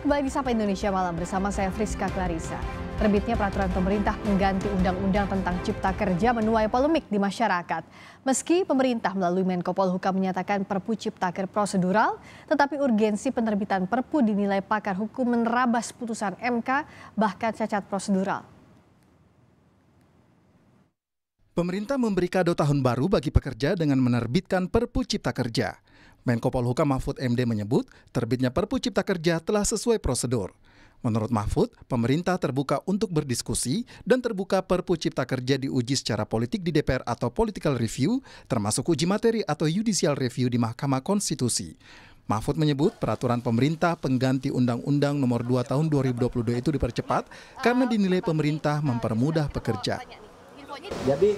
Kembali di Sapa Indonesia Malam bersama saya Friska Clarissa. Terbitnya peraturan pemerintah mengganti undang-undang tentang cipta kerja menuai polemik di masyarakat. Meski pemerintah melalui Menko Polhukam menyatakan perpu cipta kerja prosedural, tetapi urgensi penerbitan perpu dinilai pakar hukum menerabas putusan MK bahkan cacat prosedural. Pemerintah memberi kado tahun baru bagi pekerja dengan menerbitkan Perpu Cipta Kerja. Menko Polhukam Mahfud MD menyebut terbitnya Perpu Cipta Kerja telah sesuai prosedur. Menurut Mahfud, pemerintah terbuka untuk berdiskusi dan terbuka Perpu Cipta Kerja diuji secara politik di DPR atau political review, termasuk uji materi atau judicial review di Mahkamah Konstitusi. Mahfud menyebut peraturan pemerintah pengganti Undang-Undang Nomor 2 Tahun 2022 itu dipercepat karena dinilai pemerintah mempermudah pekerja. Jadi,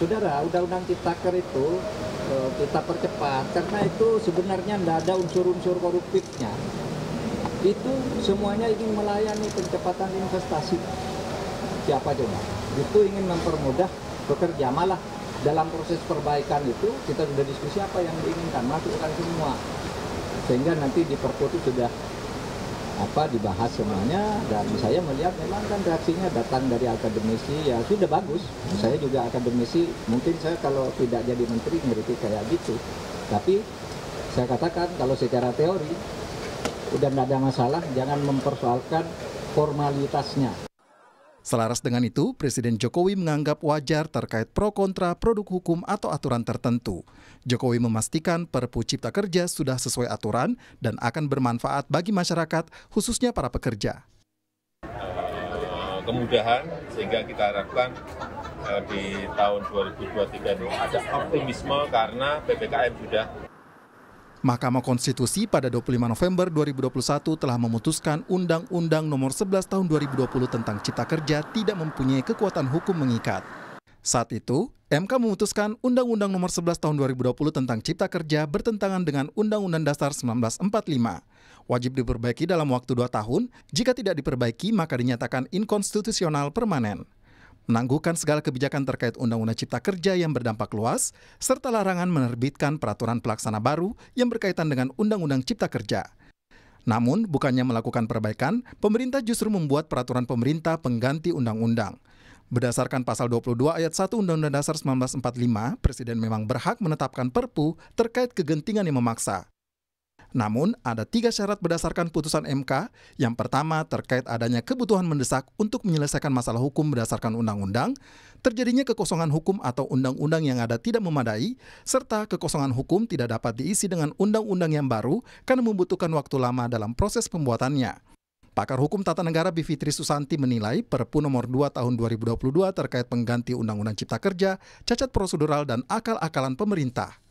saudara, Undang-Undang Cipta Ciptaker itu kita percepat karena itu sebenarnya tidak ada unsur-unsur koruptifnya itu semuanya ingin melayani percepatan investasi siapa coba itu ingin mempermudah bekerja malah dalam proses perbaikan itu kita sudah diskusi apa yang diinginkan masukkan semua sehingga nanti di Perpu itu sudah apa dibahas semuanya dan saya melihat memang kan reaksinya datang dari akademisi ya sudah bagus saya juga akademisi mungkin saya kalau tidak jadi menteri ngerti kayak gitu tapi saya katakan kalau secara teori udah tidak ada masalah jangan mempersoalkan formalitasnya Selaras dengan itu, Presiden Jokowi menganggap wajar terkait pro kontra produk hukum atau aturan tertentu. Jokowi memastikan Perpu Cipta Kerja sudah sesuai aturan dan akan bermanfaat bagi masyarakat, khususnya para pekerja. Eh, kemudahan sehingga kita harapkan eh, di tahun 2023 ini ada optimisme karena PPKM sudah Mahkamah Konstitusi pada 25 November 2021 telah memutuskan Undang-Undang Nomor 11 Tahun 2020 tentang Cipta Kerja tidak mempunyai kekuatan hukum mengikat. Saat itu, MK memutuskan Undang-Undang Nomor 11 Tahun 2020 tentang Cipta Kerja bertentangan dengan Undang-Undang Dasar 1945. Wajib diperbaiki dalam waktu dua tahun, jika tidak diperbaiki maka dinyatakan inkonstitusional permanen menangguhkan segala kebijakan terkait Undang-Undang Cipta Kerja yang berdampak luas, serta larangan menerbitkan peraturan pelaksana baru yang berkaitan dengan Undang-Undang Cipta Kerja. Namun, bukannya melakukan perbaikan, pemerintah justru membuat peraturan pemerintah pengganti undang-undang. Berdasarkan pasal 22 ayat 1 Undang-Undang Dasar 1945, Presiden memang berhak menetapkan perpu terkait kegentingan yang memaksa. Namun, ada tiga syarat berdasarkan putusan MK. Yang pertama, terkait adanya kebutuhan mendesak untuk menyelesaikan masalah hukum berdasarkan undang-undang, terjadinya kekosongan hukum atau undang-undang yang ada tidak memadai, serta kekosongan hukum tidak dapat diisi dengan undang-undang yang baru karena membutuhkan waktu lama dalam proses pembuatannya. Pakar Hukum Tata Negara Bivitri Susanti menilai Perpu nomor 2 tahun 2022 terkait pengganti Undang-Undang Cipta Kerja, cacat prosedural dan akal-akalan pemerintah.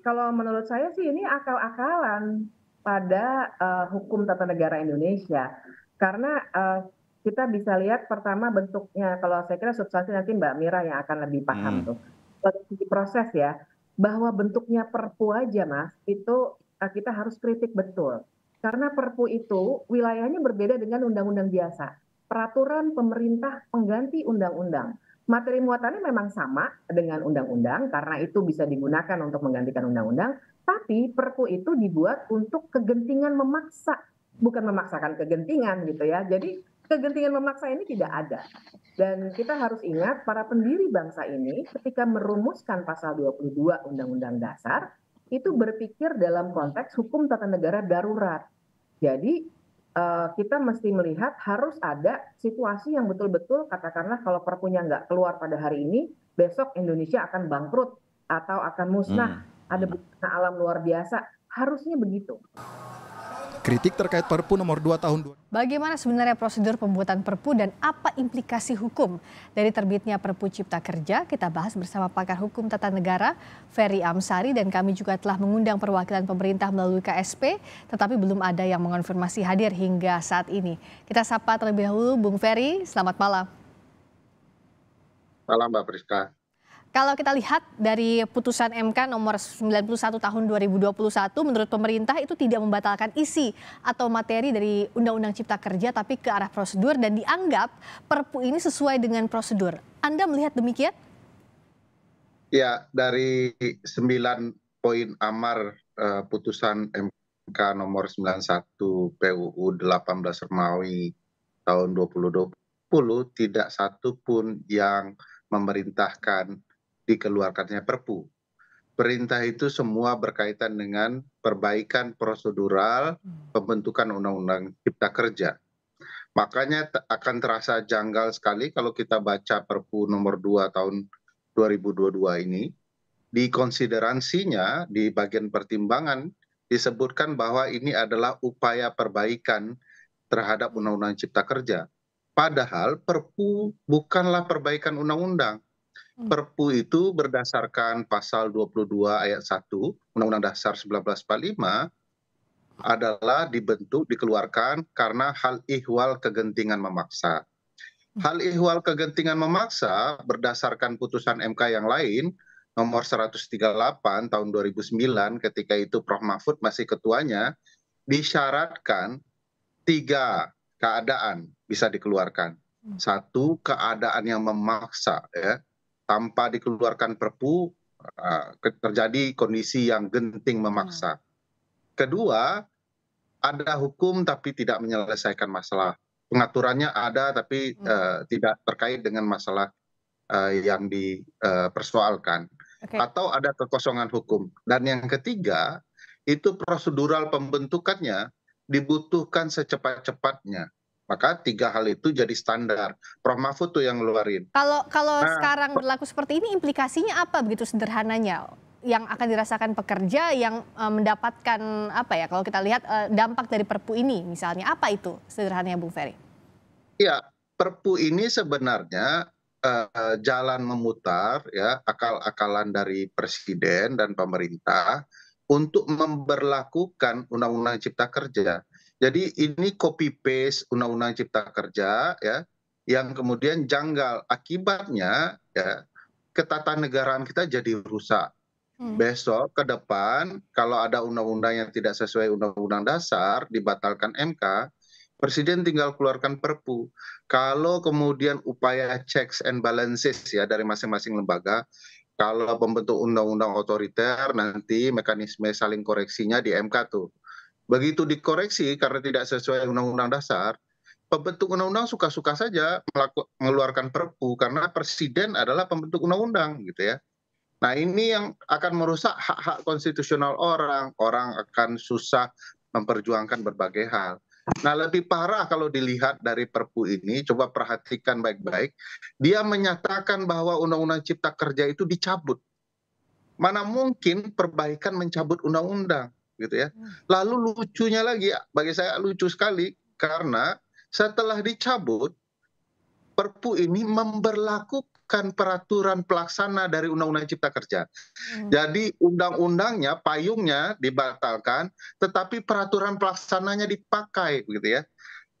Kalau menurut saya sih ini akal-akalan pada uh, hukum tata negara Indonesia karena uh, kita bisa lihat pertama bentuknya kalau saya kira substansi nanti Mbak Mira yang akan lebih paham hmm. tuh dari proses ya bahwa bentuknya Perpu aja Mas itu uh, kita harus kritik betul karena Perpu itu wilayahnya berbeda dengan undang-undang biasa peraturan pemerintah pengganti undang-undang materi muatannya memang sama dengan undang-undang karena itu bisa digunakan untuk menggantikan undang-undang, tapi perpu itu dibuat untuk kegentingan memaksa, bukan memaksakan kegentingan gitu ya. Jadi kegentingan memaksa ini tidak ada. Dan kita harus ingat para pendiri bangsa ini ketika merumuskan pasal 22 Undang-Undang Dasar itu berpikir dalam konteks hukum tata negara darurat. Jadi Eh, kita mesti melihat harus ada situasi yang betul-betul katakanlah kalau perpunya nggak keluar pada hari ini, besok Indonesia akan bangkrut atau akan musnah, hmm. ada hmm. bencana alam luar biasa. Harusnya begitu. Kritik terkait Perpu nomor 2 tahun 2. Bagaimana sebenarnya prosedur pembuatan Perpu dan apa implikasi hukum dari terbitnya Perpu Cipta Kerja? Kita bahas bersama pakar hukum tata negara Ferry Amsari dan kami juga telah mengundang perwakilan pemerintah melalui KSP tetapi belum ada yang mengonfirmasi hadir hingga saat ini. Kita sapa terlebih dahulu Bung Ferry, selamat malam. Malam Mbak Priska. Kalau kita lihat dari putusan MK nomor 91 tahun 2021 menurut pemerintah itu tidak membatalkan isi atau materi dari Undang-Undang Cipta Kerja tapi ke arah prosedur dan dianggap perpu ini sesuai dengan prosedur. Anda melihat demikian? Ya, dari 9 poin amar eh, putusan MK nomor 91 PUU 18 Remawi tahun 2020 tidak satu pun yang memerintahkan dikeluarkannya perpu perintah itu semua berkaitan dengan perbaikan prosedural hmm. pembentukan undang-undang cipta kerja makanya akan terasa janggal sekali kalau kita baca perpu nomor 2 tahun 2022 ini di konsideransinya di bagian pertimbangan disebutkan bahwa ini adalah upaya perbaikan terhadap undang-undang cipta kerja. Padahal Perpu bukanlah perbaikan undang-undang. Hmm. perpu itu berdasarkan pasal 22 ayat 1 undang undang dasar 1945 adalah dibentuk dikeluarkan karena hal ihwal kegentingan memaksa. Hmm. Hal ihwal kegentingan memaksa berdasarkan putusan MK yang lain nomor 138 tahun 2009 ketika itu Prof Mahfud masih ketuanya disyaratkan tiga keadaan bisa dikeluarkan. Hmm. Satu keadaan yang memaksa ya tanpa dikeluarkan perpu ah, terjadi kondisi yang genting memaksa hmm. kedua ada hukum tapi tidak menyelesaikan masalah pengaturannya ada tapi hmm. eh, tidak terkait dengan masalah eh, yang dipersoalkan eh, okay. atau ada kekosongan hukum dan yang ketiga itu prosedural pembentukannya dibutuhkan secepat-cepatnya maka tiga hal itu jadi standar. Prof Mahfud tuh yang ngeluarin. Kalau kalau nah, sekarang berlaku seperti ini implikasinya apa begitu sederhananya? yang akan dirasakan pekerja yang e, mendapatkan apa ya kalau kita lihat e, dampak dari Perpu ini misalnya apa itu sederhananya Bung Ferry? Iya, Perpu ini sebenarnya e, jalan memutar ya akal-akalan dari presiden dan pemerintah untuk memperlakukan undang-undang cipta kerja. Jadi ini copy paste undang-undang cipta kerja ya yang kemudian janggal akibatnya ya ketatanegaraan kita jadi rusak. Hmm. Besok ke depan kalau ada undang-undang yang tidak sesuai undang-undang dasar dibatalkan MK, presiden tinggal keluarkan Perpu. Kalau kemudian upaya checks and balances ya dari masing-masing lembaga kalau pembentuk undang-undang otoriter nanti mekanisme saling koreksinya di MK tuh begitu dikoreksi karena tidak sesuai undang undang dasar pembentuk undang undang suka suka saja mengeluarkan perpu karena presiden adalah pembentuk undang undang gitu ya nah ini yang akan merusak hak hak konstitusional orang orang akan susah memperjuangkan berbagai hal Nah, lebih parah kalau dilihat dari Perpu ini, coba perhatikan baik-baik. Dia menyatakan bahwa Undang-Undang Cipta Kerja itu dicabut. Mana mungkin perbaikan mencabut undang-undang? gitu ya. Hmm. Lalu lucunya lagi bagi saya lucu sekali karena setelah dicabut Perpu ini memberlakukan peraturan pelaksana dari Undang-Undang Cipta Kerja. Hmm. Jadi undang-undangnya, payungnya dibatalkan, tetapi peraturan pelaksananya dipakai, gitu ya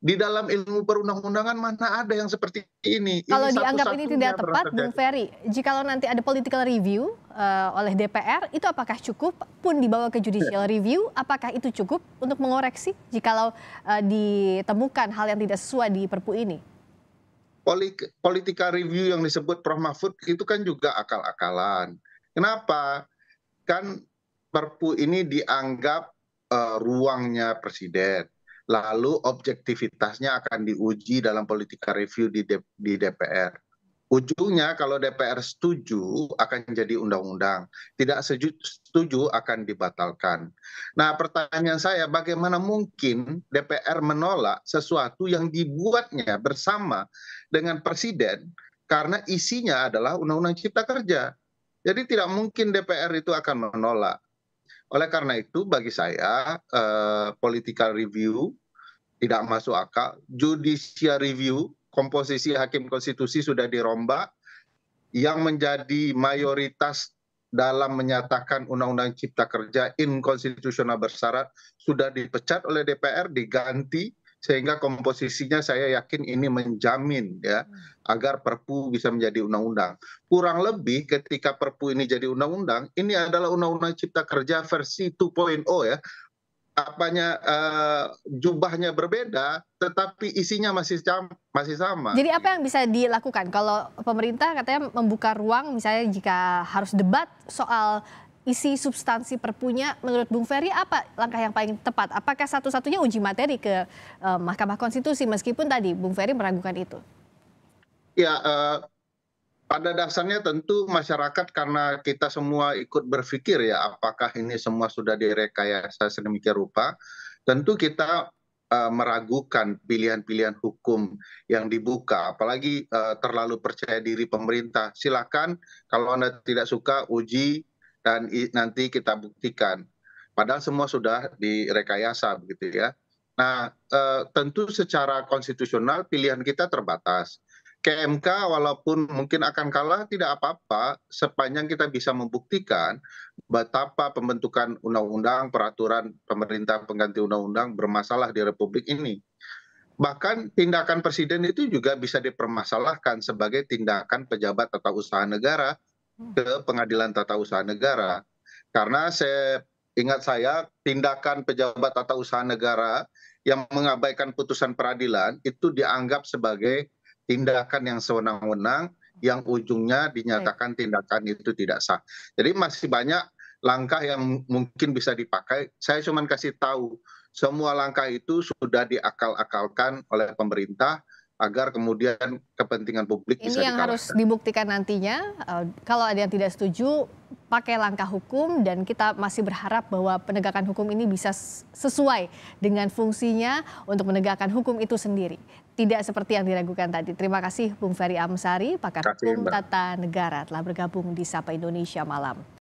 di dalam ilmu perundang-undangan mana ada yang seperti ini. Kalau ini dianggap ini tidak tepat, Bung Ferry, jikalau nanti ada political review uh, oleh DPR, itu apakah cukup pun dibawa ke judicial iya. review? Apakah itu cukup untuk mengoreksi jika uh, eh, ditemukan hal yang tidak sesuai di Perpu ini? Politika review yang disebut Prof Mahfud itu kan juga akal-akalan. Kenapa? Kan Perpu ini dianggap uh, ruangnya presiden lalu objektivitasnya akan diuji dalam politika review di, di DPR. Ujungnya kalau DPR setuju akan jadi undang-undang, tidak setuju akan dibatalkan. Nah pertanyaan saya bagaimana mungkin DPR menolak sesuatu yang dibuatnya bersama dengan Presiden karena isinya adalah Undang-Undang Cipta Kerja. Jadi tidak mungkin DPR itu akan menolak oleh karena itu bagi saya eh, political review tidak masuk akal judicial review komposisi hakim konstitusi sudah dirombak yang menjadi mayoritas dalam menyatakan Undang-Undang Cipta Kerja inkonstitusional bersyarat sudah dipecat oleh DPR diganti sehingga komposisinya saya yakin ini menjamin ya agar perpu bisa menjadi undang-undang. Kurang lebih ketika perpu ini jadi undang-undang, ini adalah undang-undang cipta kerja versi 2.0 ya. Apanya uh, jubahnya berbeda, tetapi isinya masih masih sama. Jadi apa yang bisa dilakukan kalau pemerintah katanya membuka ruang misalnya jika harus debat soal isi substansi perpunya menurut Bung Ferry apa langkah yang paling tepat? Apakah satu-satunya uji materi ke uh, Mahkamah Konstitusi meskipun tadi Bung Ferry meragukan itu? Ya, uh, pada dasarnya tentu masyarakat karena kita semua ikut berpikir ya apakah ini semua sudah direkayasa sedemikian rupa, tentu kita eh, meragukan pilihan-pilihan hukum yang dibuka, apalagi uh, terlalu percaya diri pemerintah. Silakan kalau Anda tidak suka uji dan nanti kita buktikan padahal semua sudah direkayasa begitu ya nah eh, tentu secara konstitusional pilihan kita terbatas KMK walaupun mungkin akan kalah tidak apa-apa sepanjang kita bisa membuktikan betapa pembentukan undang-undang peraturan pemerintah pengganti undang-undang bermasalah di republik ini. Bahkan tindakan presiden itu juga bisa dipermasalahkan sebagai tindakan pejabat atau usaha negara Hmm. ke pengadilan tata usaha negara karena saya ingat saya tindakan pejabat tata usaha negara yang mengabaikan putusan peradilan itu dianggap sebagai tindakan yang sewenang wenang yang ujungnya dinyatakan tindakan itu tidak sah. Jadi masih banyak langkah yang mungkin bisa dipakai. Saya cuma kasih tahu semua langkah itu sudah diakal-akalkan oleh pemerintah agar kemudian kepentingan publik bisa Ini yang harus dibuktikan nantinya. Eh, kalau ada yang tidak setuju, pakai langkah hukum dan kita masih berharap bahwa penegakan hukum ini bisa sesuai dengan fungsinya untuk menegakkan hukum itu sendiri. Tidak seperti yang diragukan tadi. Terima kasih Bung Ferry Amsari, pakar hukum tata negara telah bergabung di Sapa Indonesia malam.